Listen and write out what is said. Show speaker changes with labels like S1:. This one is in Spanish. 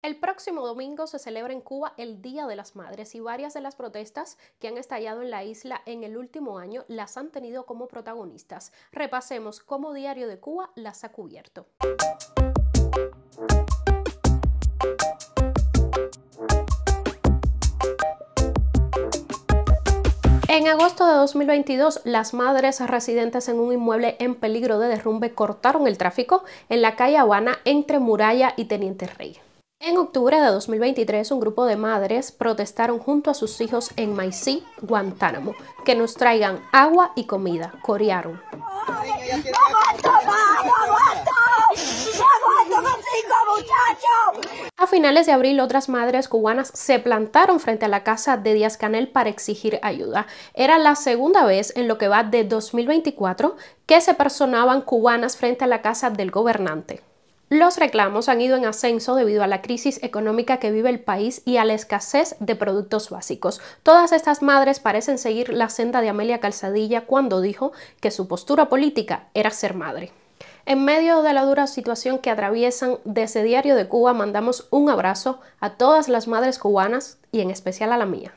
S1: El próximo domingo se celebra en Cuba el Día de las Madres y varias de las protestas que han estallado en la isla en el último año las han tenido como protagonistas. Repasemos cómo Diario de Cuba las ha cubierto. En agosto de 2022, las madres residentes en un inmueble en peligro de derrumbe cortaron el tráfico en la calle Habana entre Muralla y Teniente Rey. En octubre de 2023, un grupo de madres protestaron junto a sus hijos en Maicí, Guantánamo, que nos traigan agua y comida. Corearon. A finales de abril, otras madres cubanas se plantaron frente a la casa de Díaz Canel para exigir ayuda. Era la segunda vez en lo que va de 2024 que se personaban cubanas frente a la casa del gobernante. Los reclamos han ido en ascenso debido a la crisis económica que vive el país y a la escasez de productos básicos. Todas estas madres parecen seguir la senda de Amelia Calzadilla cuando dijo que su postura política era ser madre. En medio de la dura situación que atraviesan desde Diario de Cuba, mandamos un abrazo a todas las madres cubanas y en especial a la mía.